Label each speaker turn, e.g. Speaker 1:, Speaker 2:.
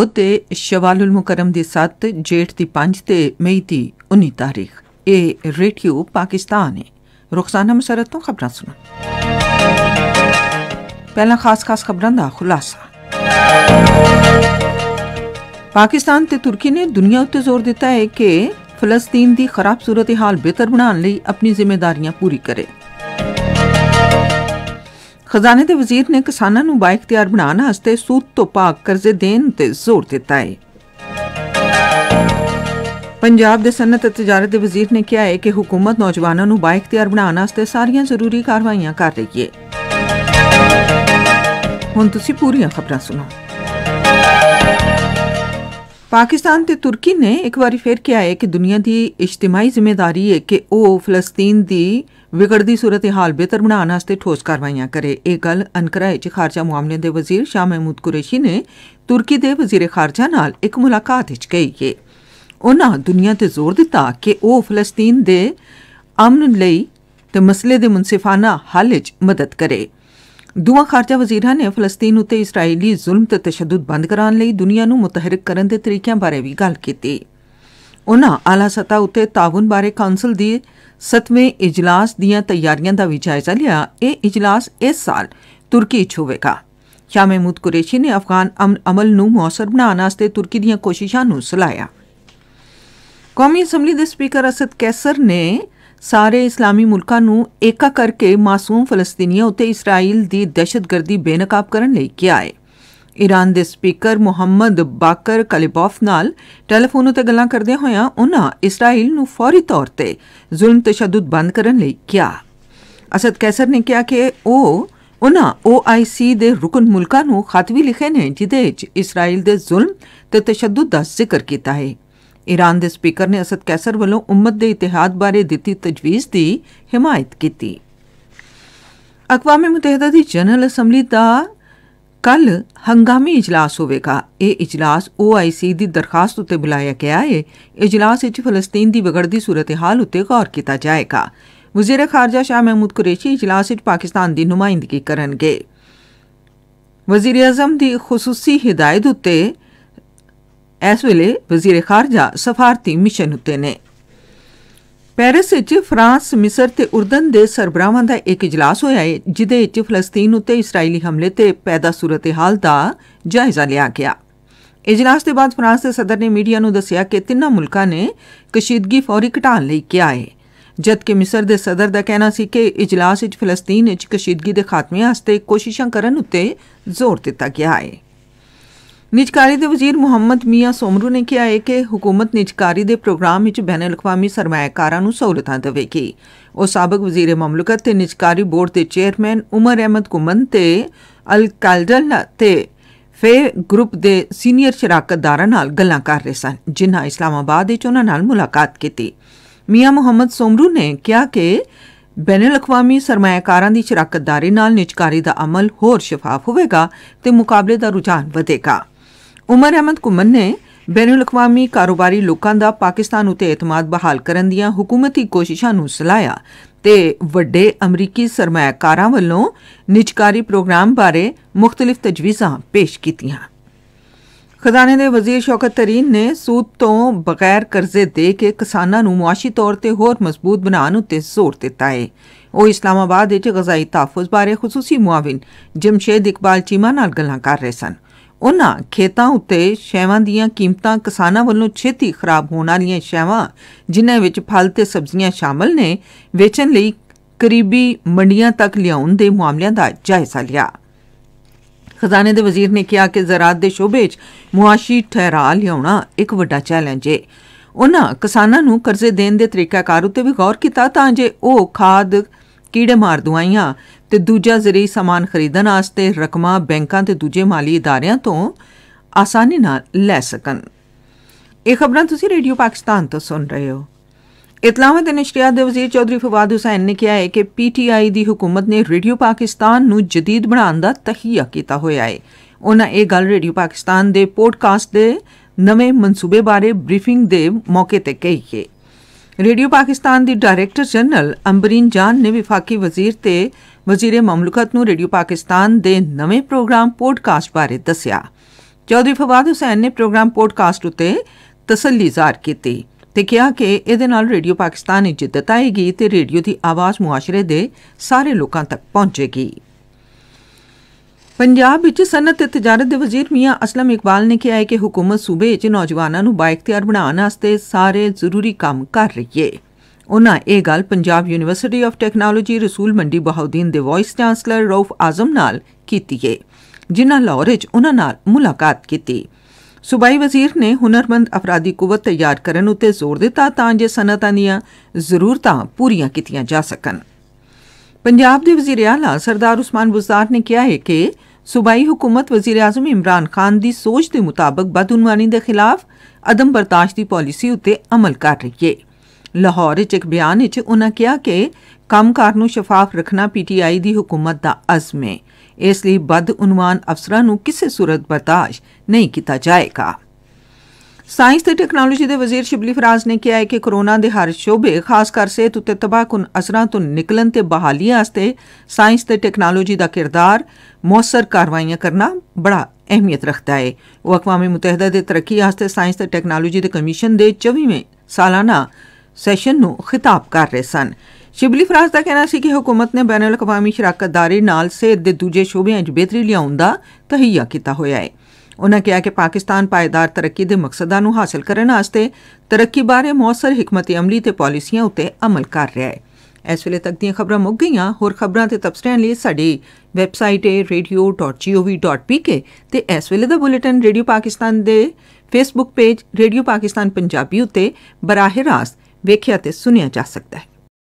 Speaker 1: ਬੁੱਧ ਦੇ ਸ਼ਵਾਲੁਲ ਮੁਕਰਮ ਦੇ 7 ਜੇਠ ਦੀ 5 ਤੇ ਮਈ ਦੀ 19 ਤਾਰੀਖ ਇਹ ਰੇਡੀਓ ਪਾਕਿਸਤਾਨ ਹੈ ਰੁਖਸਾਨਾ ਮਸਰਤ ਤੋਂ ਖਬਰਾਂ ਸੁਣੋ ਪਹਿਲਾ ਖਾਸ-ਖਾਸ ਖਬਰਾਂ ਦਾ ਖੁਲਾਸਾ ਪਾਕਿਸਤਾਨ ਤੇ ਤੁਰਕੀ ਨੇ ਦੁਨੀਆ ਉੱਤੇ ਜ਼ੋਰ ਦਿੱਤਾ ਹੈ ਕਿ ਫਲਸਤੀਨ ਦੀ ਖਰਾਬ ਸੂਰਤ ਹਾਲ ਬਿਹਤਰ ਬਣਾਉਣ ਲਈ ਆਪਣੀ ਜ਼ਿੰਮੇਵਾਰੀਆਂ ਪੂਰੀ ਕਰੇ ਖਜ਼ਾਨੇ ਦੇ ਵਜ਼ੀਰ ਨੇ ਕਿਸਾਨਾਂ ਨੂੰ ਬਾਇਖਤਿਆਰ ਬਣਾਉਣ ਵਾਸਤੇ ਸੂਤ ਤੋਂ ਪਾਕ ਕਰਜ਼ੇ ਦੇਣ ਤੇ ਜ਼ੋਰ ਦਿੱਤਾ ਹੈ ਪੰਜਾਬ ਦੇ ਸਨਅਤ ਅਤੇ ਤਜਾਰਤ ਦੇ ਵਜ਼ੀਰ ਨੇ ਕਿਹਾ ਹੈ ਕਿ ਹਕੂਮਤ ਨੌਜਵਾਨਾਂ ਨੂੰ ਬਾਇਖਤਿਆਰ ਬਣਾਉਣ ਵਾਸਤੇ ਸਾਰੀਆਂ ਜ਼ਰੂਰੀ ਕਾਰਵਾਈਆਂ ਕਰ ਰਹੀ ਹੈ ਹੁਣ ਤੁਸੀਂ ਪੂਰੀਆਂ ਖਬਰਾਂ ਸੁਣੋ ਪਾਕਿਸਤਾਨ ਤੇ ਤੁਰਕੀ ਨੇ ਇੱਕ ਵਾਰੀ ਫੇਰ ਕਿਹਾ ਹੈ ਕਿ ਦੁਨੀਆ ਦੀ ਇਜਤਮਾਈ ਜ਼ਿੰਮੇਵਾਰੀ ਹੈ ਕਿ ਉਹ ਫਲਸਤੀਨ ਦੀ ਵਿਗੜਦੀ ਸੂਰਤ-ਏ-ਹਾਲ ਬਿਹਤਰ ਬਣਾਉਣ ਵਾਸਤੇ ਠੋਸ ਕਾਰਵਾਈਆਂ ਕਰੇ ਇਹ ਗੱਲ ਅੰਕਰਾ ਵਿੱਚ ਖਾਰਜਾ ਮਾਮਲੇ ਦੇ ਵਜ਼ੀਰ ਸ਼ਾਹ ਮਹਿਮੂਦ ਕੁਰੈਸ਼ੀ ਨੇ ਤੁਰਕੀ ਦੇ ਵਜ਼ੀਰ ਖਾਰਜਾ ਨਾਲ ਇੱਕ ਮੁਲਾਕਾਤ ਵਿੱਚ ਕਹੀ ਕਿ ਉਹਨਾਂ ਦੁਨੀਆ ਤੇ ਜ਼ੋਰ ਦਿੱਤਾ ਕਿ ਉਹ ਫਲਸਤੀਨ ਦੇ ਅਮਨ ਲਈ ਤੇ ਮਸਲੇ ਦੇ ਮੁਨਸਿਫਾਨਾ ਹੱਲ ਵਿੱਚ ਮਦਦ ਕਰੇ ਦੂਆ ਖਾਰਜਾ ਵਜ਼ੀਰਾਂ ਨੇ ਫਲਸਤੀਨ ਉਤੇ ਇਸرائیਲੀ ਜ਼ੁਲਮ ਤੇ ਤਸ਼ੱਦਦ ਬੰਦ ਕਰਾਉਣ ਲਈ ਦੁਨੀਆ ਨੂੰ ਮੁਤਹਿਰਕ ਕਰਨ ਦੇ ਤਰੀਕਿਆਂ ਬਾਰੇ ਵੀ ਗੱਲ ਕੀਤੀ। ਉਹਨਾਂ ਆਲਾ ਸਤਾ ਉਤੇ ਤਾਵਨ ਬਾਰੇ ਕੌਂਸਲ ਦੀ 7ਵੇਂ ਇਜਲਾਸ ਦੀਆਂ ਤਿਆਰੀਆਂ ਦਾ ਵੀ ਜਾਇਜ਼ਾ ਲਿਆ। ਇਹ ਇਜਲਾਸ ਇਸ ਸਾਲ ਤੁਰਕੀ 'ਚ ਹੋਵੇਗਾ। ਸ਼ਾਹ ਮਹਿਮੂਦ ਕੁਰੇਸ਼ੀ ਨੇ ਅਫਗਾਨ ਅਮਲ ਨੂੰ ਮੌਸਰ ਬਣਾਉਣ ਵਾਸਤੇ ਤੁਰਕੀ ਦੀਆਂ ਕੋਸ਼ਿਸ਼ਾਂ ਨੂੰ ਸਲਾਇਆ। ਕੌਮੀ ਅਸੈਂਬਲੀ ਦੇ ਸਪੀਕਰ ਅਸਦ ਕੈਸਰ ਨੇ ਸਾਰੇ ਇਸਲਾਮੀ ਮੁਲਕਾਂ ਨੂੰ ਏਕਾ ਕਰਕੇ ਮਾਸੂਮ ਫਲਸਤੀਨੀਆਂ ਉਤੇ ਇਸਰਾਈਲ ਦੀ ਦਹਿਸ਼ਤਗਰਦੀ ਬੇਨਕਾਬ ਕਰਨ ਲਈ ਕਿਹਾ ਹੈ ਈਰਾਨ ਦੇ ਸਪੀਕਰ ਮੁਹੰਮਦ ਬਾਕਰ ਕਲਿਬੋਫ ਨਾਲ ਟੈਲੀਫੋਨ ਉਤੇ ਗੱਲਾਂ ਕਰਦੇ ਹੋਇਆਂ ਉਹਨਾਂ ਇਸਰਾਈਲ ਨੂੰ ਫੌਰੀ ਤੌਰ ਤੇ ਜ਼ੁਲਮ ਤਸ਼ੱਦਦ ਬੰਦ ਕਰਨ ਲਈ ਕਿਹਾ ਅਸਦ ਕੈਸਰ ਨੇ ਕਿਹਾ ਕਿ ਉਹ ਉਹਨਾਂ OIC ਦੇ ਰੁਕਨ ਮੁਲਕਾਂ ਨੂੰ ਖਤ ਵੀ ਲਿਖੇ ਨੇ ਜਿਦੇ ਵਿੱਚ ਇਸਰਾਈਲ ਦੇ ਜ਼ੁਲਮ ਤੇ ਤਸ਼ੱਦਦ ਦਾ ਜ਼ਿਕਰ ਕੀਤਾ ਹੈ ਈਰਾਨ ਦੇ ਸਪੀਕਰ ਨੇ ਅਸਦ ਕੈਸਰ ਵੱਲੋਂ ਉਮਤ ਦੇ ਇਤਿਹਾਦ ਬਾਰੇ ਦਿੱਤੀ ਤਜਵੀਜ਼ ਦੀ ਹਮਾਇਤ ਕੀਤੀ ਅਕਵਾਮ ਮੁਤਹਿਦਾ ਦੀ ਜਨਰਲ ਅਸੈਂਬਲੀ ਦਾ ਕੱਲ ਹੰਗਾਮੀ ਇਜਲਾਸ ਹੋਵੇਗਾ ਇਹ ਇਜਲਾਸ OIC ਦੀ ਦਰਖਾਸਤ ਉਤੇ ਬੁਲਾਇਆ ਗਿਆ ਹੈ ਇਜਲਾਸ ਵਿੱਚ ਫਲਸਤੀਨ ਦੀ ਵਿਗੜਦੀ ਸੂਰਤ-ਏ-ਹਾਲ ਉਤੇ ਗੌਰ ਕੀਤਾ ਜਾਏਗਾ ਵਜ਼ੀਰ ਖਾਰਜਾ ਸ਼ਾਹ ਮਹਿਮੂਦ ਕੁਰੇਸ਼ੀ ਇਜਲਾਸ ਵਿੱਚ ਪਾਕਿਸਤਾਨ ਦੀ ਨੁਮਾਇੰਦਗੀ ਕਰਨਗੇ ਵਜੀਰ ਆਜਮ ਦੀ ਖصوصੀ ਹਿਦਾਇਤ ਉਤੇ ਇਸ ਵੇਲੇ ਵਜ਼ੀਰ ਖਾਰਜਾ ਸਫਾਰਤੀ ਮਿਸ਼ਨ ਉੱਤੇ ਨੇ ਪੈਰਿਸ ਵਿੱਚ ਫਰਾਂਸ ਮਿਸਰ ਤੇ ਉਰਦਨ ਦੇ ਸਰਬਰਾਹਾਂ ਦਾ ਇੱਕ اجلاس ਹੋਇਆ ਹੈ ਜਿਦੇ ਵਿੱਚ ਫਲਸਤੀਨ ਉੱਤੇ ਇਸرائیਲੀ ਹਮਲੇ ਤੇ ਪੈਦਾ ਸੂਰਤ-ਏ-ਹਾਲ ਦਾ ਜਾਇਜ਼ਾ ਲਿਆ ਗਿਆ ਇਜਲਾਸ ਦੇ ਬਾਅਦ ਫਰਾਂਸ ਦੇ ਸਦਰ ਨੇ ਮੀਡੀਆ ਨੂੰ ਦੱਸਿਆ ਕਿ ਤਿੰਨਾਂ ਮੁਲਕਾਂ ਨੇ ਕਸ਼ੀਦਗੀ ਫੌਰੀ ਘਟਾਉਣ ਲਈ ਕਿਹਾ ਹੈ ਜਦਕਿ ਮਿਸਰ ਦੇ ਸਦਰ ਦਾ ਕਹਿਣਾ ਸੀ ਕਿ ਇਜਲਾਸ ਵਿੱਚ ਫਲਸਤੀਨ ਵਿੱਚ ਕਸ਼ੀਦਗੀ ਦੇ ਖਾਤਮੇ ਵਾਸਤੇ ਕੋਸ਼ਿਸ਼ਾਂ ਕਰਨ ਉੱਤੇ ਜ਼ੋਰ ਦਿੱਤਾ ਗਿਆ ਹੈ ਨਿਜਕਾਰੀ ਦੇ ਵਜ਼ੀਰ ਮੁਹੰਮਦ ਮੀਆਂ ਸੋਮਰੂ ਨੇ ਕਿਹਾ ਹੈ ਕਿ ਹਕੂਮਤ ਨਿਜਕਾਰੀ ਦੇ ਪ੍ਰੋਗਰਾਮ ਵਿੱਚ ਬੈਨਲਖਵਾਮੀ ਸਰਮਾਇਆਕਾਰਾਂ ਨੂੰ ਸਹੂਲਤਾਂ ਦੇਵੇਗੀ ਉਹ ਸਾਬਕ ਵਜ਼ੀਰ ਮਮਲਕਤ ਤੇ ਨਿਜਕਾਰੀ ਬੋਰਡ ਦੇ ਚੇਅਰਮੈਨ ਉਮਰ ਅਹਿਮਦ ਕੁਮਨ ਤੇ ਅਲ ਕਲਡਲ ਤੇ ਫੇ ਗਰੁੱਪ ਦੇ ਸੀਨੀਅਰ ਸ਼ਰਾਕਤਦਾਰਾਂ ਨਾਲ ਗੱਲਾਂ ਕਰ ਰਹੇ ਸਨ ਜਿਨ੍ਹਾਂ ਇਸਲਾਮਾਬਾਦ ਵਿੱਚ ਉਹਨਾਂ ਨਾਲ ਮੁਲਾਕਾਤ ਕੀਤੀ ਮੀਆਂ ਮੁਹੰਮਦ ਸੋਮਰੂ ਨੇ ਕਿਹਾ ਕਿ ਬੈਨਲ ਅਕਵਾਮੀ ਸਰਮਾਇਕਾਰਾਂ ਦੀ ਸ਼ਰਾਕਤਦਾਰੀ ਨਾਲ ਨਿਜਕਾਰੀ ਦਾ ਅਮਲ ਹੋਰ ਸ਼ਫਾਫ ਹੋਵੇਗਾ ਤੇ ਮੁਕਾਬਲੇ ਦਾ ਰੁਝਾਨ ਵਧੇਗਾ ਉਮਰ ਅਹਿਮਦ ਕੁਮਨ ਨੇ ਬੈਨੂਲ ਅਕਵਾਮੀ ਕਾਰੋਬਾਰੀ ਲੋਕਾਂ ਦਾ ਪਾਕਿਸਤਾਨ ਉਤੇ ਇਤਮਾਦ ਬਹਾਲ ਕਰਨ ਦੀਆਂ ਹਕੂਮਤੀ ਕੋਸ਼ਿਸ਼ਾਂ ਨੂੰ ਸਲਾਇਆ ਤੇ ਵੱਡੇ ਅਮਰੀਕੀ ਸਰਮਾਇਆਕਾਰਾਂ ਵੱਲੋਂ ਨਿਜਕਾਰੀ ਪ੍ਰੋਗਰਾਮ ਬਾਰੇ ਮੁxtਲਿਫ ਤਜਵੀਜ਼ਾਂ ਪੇਸ਼ ਕੀਤੀਆਂ ਖਜ਼ਾਨੇ ਦੇ ਵਜ਼ੀਰ ਸ਼ੌਕਤ ਤਰੀਨ ਨੇ ਸੂਦ ਤੋਂ ਬਗੈਰ ਕਰਜ਼ੇ ਦੇ ਕੇ ਕਿਸਾਨਾਂ ਨੂੰ ਮੁਆਸ਼ੀ ਤੌਰ ਤੇ ਹੋਰ ਮਜ਼ਬੂਤ ਬਣਾਉਣ ਉਤੇ ਜ਼ੋਰ ਦਿੱਤਾ ਹੈ ਉਹ ਇਸਲਾਮਾਬਾਦ ਵਿੱਚ ਗਜ਼ਾਈ ਤਹਫੁਜ਼ ਬਾਰੇ ਖਸੂਸੀ ਮੁਆਵਿਨ ਜਮਸ਼ੇਦ ਇਕਬਾਲ ਚੀਮਾ ਨਾਲ ਗੱਲਾਂ ਕਰ ਰਹੇ ਸਨ ਉਹਨਾਂ ਖੇਤਾਂ ਉੱਤੇ ਸ਼ੈਵਾਂ ਦੀਆਂ ਕੀਮਤਾਂ ਕਿਸਾਨਾਂ ਵੱਲੋਂ ਛੇਤੀ ਖਰਾਬ ਹੋਣ ਵਾਲੀਆਂ ਸ਼ੈਵਾਂ ਜਿਨ੍ਹਾਂ ਵਿੱਚ ਫਲ ਤੇ ਸਬਜ਼ੀਆਂ ਸ਼ਾਮਲ ਨੇ ਵੇਚਣ ਲਈ ਕਰੀਬੀ ਮੰਡੀਆਂ ਤੱਕ ਲਿਆਉਣ ਦੇ ਮਾਮਲਿਆਂ ਦਾ ਜਾਇਜ਼ਾ ਲਿਆ ਖਜ਼ਾਨੇ ਦੇ ਵਜ਼ੀਰ ਨੇ ਕਿਹਾ ਕਿ ਜ਼ਰਾਤ ਦੇ ਸ਼ੋਬੇ 'ਚ ਮੁਆਸ਼ੀ ਠਹਿਰਾ ਲਿਆਉਣਾ ਇੱਕ ਵੱਡਾ ਚੈਲੰਜ ਹੈ ਉਹਨਾਂ ਕਿਸਾਨਾਂ ਨੂੰ ਕਰਜ਼ੇ ਦੇਣ ਦੇ ਤਰੀਕਾਕਾਰ ਉੱਤੇ ਵੀ ਗੌਰ ਕੀਤਾ ਤਾਂ ਜੇ ਉਹ ਖਾਦ ਕੀੜੇ ਮਾਰ ਦਵਾਈਆਂ ਤੇ ਦੂਜਾ ਜ਼ਰੀਏ ਸਮਾਨ ਖਰੀਦਣ ਵਾਸਤੇ ਰਕਮਾਂ ਬੈਂਕਾਂ ਤੇ ਦੂਜੇ ਮਾਲੀ ਇਦਾਰਿਆਂ ਤੋਂ ਆਸਾਨੀ ਨਾਲ ਲੈ ਸਕਣ ਇਹ ਖਬਰਾਂ ਤੁਸੀਂ ਰੇਡੀਓ ਪਾਕਿਸਤਾਨ ਤੋਂ ਸੁਣ ਰਹੇ ਹੋ ਇਤਲਾਮਤ ਤੇ ਦੇ ਵਜ਼ੀਰ ਚੌਧਰੀ ਫਵਾਦ ਹੁਸੈਨ ਨੇ ਕਿਹਾ ਹੈ ਕਿ ਪੀਟੀਆਈ ਦੀ ਹਕੂਮਤ ਨੇ ਰੇਡੀਓ ਪਾਕਿਸਤਾਨ ਨੂੰ ਜਦੀਦ ਬਣਾਉਣ ਦਾ ਤਹੀਆ ਕੀਤਾ ਹੋਇਆ ਹੈ ਉਹਨਾਂ ਇਹ ਗੱਲ ਰੇਡੀਓ ਪਾਕਿਸਤਾਨ ਦੇ ਪੋਡਕਾਸਟ ਦੇ ਨਵੇਂ ਮਨਸੂਬੇ ਬਾਰੇ ਬਰੀਫਿੰਗ ਦੇ ਮੌਕੇ ਤੇ ਕਹੀ ਹੈ ਰੇਡੀਓ ਪਾਕਿਸਤਾਨ ਦੀ ਡਾਇਰੈਕਟਰ ਜਨਰਲ ਅੰਬਰੀਨ ਜਾਨ ਨੇ ਵਿਫਾਕੀ ਵਜ਼ੀਰ ਤੇ ਵਜ਼ੀਰ ਮਮਲਕਤ ਨੂੰ ਰੇਡੀਓ ਪਾਕਿਸਤਾਨ ਦੇ ਨਵੇਂ ਪ੍ਰੋਗਰਾਮ ਪੋਡਕਾਸਟ ਬਾਰੇ ਦੱਸਿਆ ਚੌਧਰੀ ਫਵਾਦ ਹੁਸੈਨ ਨੇ ਪ੍ਰੋਗਰਾਮ ਪੋਡਕਾਸਟ ਉਤੇ ਤਸੱਲੀ ਜ਼ਾਹਰ ਕੀਤੀ ਤੇ ਕਿਹਾ ਕਿ ਇਹਦੇ ਨਾਲ ਰੇਡੀਓ ਪਾਕਿਸਤਾਨ ਦੀ ਜਿੱਦਤ ਆਏਗੀ ਤੇ ਰੇਡੀਓ ਦੀ ਆਵਾਜ਼ ਮੁਆਸ਼ਰੇ ਦੇ ਸਾਰੇ ਲੋਕਾਂ ਤੱਕ ਪਹੁੰਚੇਗੀ ਪੰਜਾਬ ਵਿੱਚ ਸਨਅਤ ਤੇ ਤਜਾਰਤ ਦੇ ਵਜ਼ੀਰ ਮੀਆਂ ਅਸਲਮ ਇਕਬਾਲ ਨੇ ਕਿਹਾ ਹੈ ਕਿ ਹਕੂਮਤ ਸੂਬੇ 'ਚ ਨੌਜਵਾਨਾਂ ਨੂੰ ਬਾਇਕਤਿਆਰ ਬਣਾਉਣ ਵਾਸਤੇ ਸਾਰੇ ਜ਼ਰੂਰੀ ਕੰਮ ਕਰ ਰਹੀ ਹੈ ਉਹਨਾਂ ਇਹ ਗੱਲ Punjab university of technology Rasul Mandi Bahauddin ਦੇ ਵਾਈਸ ਚਾਂਸਲਰ ਰੌਫ ਆਜ਼ਮ ਨਾਲ ਕੀਤੀ ਹੈ ਜਿਨ੍ਹਾਂ ਲਾਹੌਰ ਵਿੱਚ ਉਹਨਾਂ ਨਾਲ ਮੁਲਾਕਾਤ ਕੀਤੀ ਸੁਬਾਈ ਵਜ਼ੀਰ ਨੇ ਹੁਨਰਮੰਦ ਅਫਰਾਦੀ ਕੁਵਤ ਤਿਆਰ ਕਰਨ ਉਤੇ ਜ਼ੋਰ ਦਿੱਤਾ ਤਾਂ ਜੇ ਸਨਅਤਾਂ ਦੀਆਂ ਜ਼ਰੂਰਤਾਂ ਪੂਰੀਆਂ ਕੀਤੀਆਂ ਜਾ ਸਕਣ ਪੰਜਾਬ ਦੇ ਵਜ਼ੀਰ ਆਲਾ ਸਰਦਾਰ ਉਸਮਾਨ ਬੁਜ਼ਾਰ ਨੇ ਕਿਹਾ ਹੈ ਕਿ ਸੁਬਾਈ ਹਕੂਮਤ ਵਜ਼ੀਰ ਆਜ਼ਮ ਇਮਰਾਨ ਖਾਨ ਦੀ ਸੋਚ ਦੇ ਮੁਤਾਬਕ ਬਦਉਨਵਾਨੀ ਦੇ ਖਿਲਾਫ ਅਦਮ ਬਰਦਾਸ਼ਤ ਦੀ ਪਾਲਿਸੀ ਉਤੇ ਅਮਲ ਕਰ ਰਹੀ ਹੈ ਲਾਹੌਰ 'ਚ ਇੱਕ ਬਿਆਨ ਵਿੱਚ ਉਹਨਾਂ ਕਿਹਾ ਕਿ ਕੰਮਕਾਰ ਨੂੰ ਸ਼ਫਾਫ ਰੱਖਣਾ ਪੀਟੀਆਈ ਦੀ ਹਕੂਮਤ ਦਾ ਅਜ਼ਮ ਹੈ ਇਸ ਲਈ ਬਦਉਨਵਾਨ ਅਫਸਰਾਂ ਨੂੰ ਕਿਸੇ ਸੂਰਤ ਬਰਦਾਸ਼ਤ ਨਹੀਂ ਕੀਤਾ ਜਾਏਗਾ ਸਾਇੰਸ ਤੇ ਟੈਕਨੋਲੋਜੀ ਦੇ ਵਜ਼ੀਰ ਸ਼ਿਬਲੀ ਫਰਾਜ਼ ਨੇ ਕਿਹਾ ਹੈ ਕਿ ਕੋਰੋਨਾ ਦੇ ਹਰ ਸ਼ੋਬੇ ਖਾਸ ਕਰ ਸਿਹਤ ਉਤੇ ਤਬਾਹਕੁਨ ਅਸਰਾਂ ਤੋਂ ਨਿਕਲਣ ਤੇ ਬਹਾਲੀ ਵਾਸਤੇ ਸਾਇੰਸ ਤੇ ਟੈਕਨੋਲੋਜੀ ਦਾ ਕਿਰਦਾਰ ਮੌਸਰ ਕਾਰਵਾਈਆਂ ਕਰਨਾ ਬੜਾ ਅਹਿਮੀਅਤ ਰੱਖਦਾ ਹੈ ਉਹ ਅਕਵਾਮੀ ਮੁਤਹਿਦਾ ਦੇ ਤਰੱਕੀ ਵਾਸਤੇ ਸਾਇੰਸ ਤੇ ਟੈਕਨੋਲੋਜੀ ਦੇ ਕਮਿਸ਼ਨ ਦੇ 24ਵੇਂ ਸਾਲਾਨਾ ਸੈਸ਼ਨ ਨੂੰ ਖਿਤਾਬ ਕਰ ਰਹੇ ਸਨ ਸ਼ਿਬਲੀ ਫਰਾਜ਼ ਦਾ ਕਹਿਣਾ ਸੀ ਕਿ ਹਕੂਮਤ ਨੇ ਬੈਨੁਲ ਕਵਾਮੀ ਸ਼ਰਾਕਤਦਾਰੀ ਨਾਲ ਸਿਹਤ ਦੇ ਦੂਜੇ ਸ਼ੋਬਿਆਂ 'ਚ ਬਿਹਤਰੀ ਲਿਆਉਣ ਦਾ ਤਹਈਆ ਕੀਤਾ ਹੋਇਆ ਹੈ ਉਹਨਾਂ ਕਿਹਾ ਕਿ ਪਾਕਿਸਤਾਨ ਪਾਇਦਾਰ ਤਰੱਕੀ ਦੇ ਮਕਸਦਾਂ ਨੂੰ ਹਾਸਲ ਕਰਨ ਵਾਸਤੇ ਤਰੱਕੀ ਬਾਰੇ ਮੌਸਰ ਹਕਮਤ ਅਮਲੀ ਤੇ ਪਾਲਿਸੀਆਂ ਉੱਤੇ ਅਮਲ ਕਰ ਰਿਹਾ ਹੈ ਇਸ ਵੇਲੇ ਤੱਕ ਦੀਆਂ ਖਬਰਾਂ ਮੁੱਕ ਗਈਆਂ ਹੋਰ ਖਬਰਾਂ ਤੇ ਤਬਸਰਿਆਂ ਲਈ ਸਾਡੀ ਵੈਬਸਾਈਟ ਹੈ radio.gov.pk ਤੇ ਇਸ ਵੇਲੇ ਦਾ ਬੁਲੇਟਿਨ ਰੇਡੀਓ ਪਾਕਿਸਤਾਨ ਦੇ Facebook page radio Pakistan Punjabi ਉੱਤੇ ਬਰਾਹਿਰਾਸ ਵੇਖਿਆ ਤੇ ਸੁਨਿਆ ਜਾ ਸਕਦਾ ਹੈ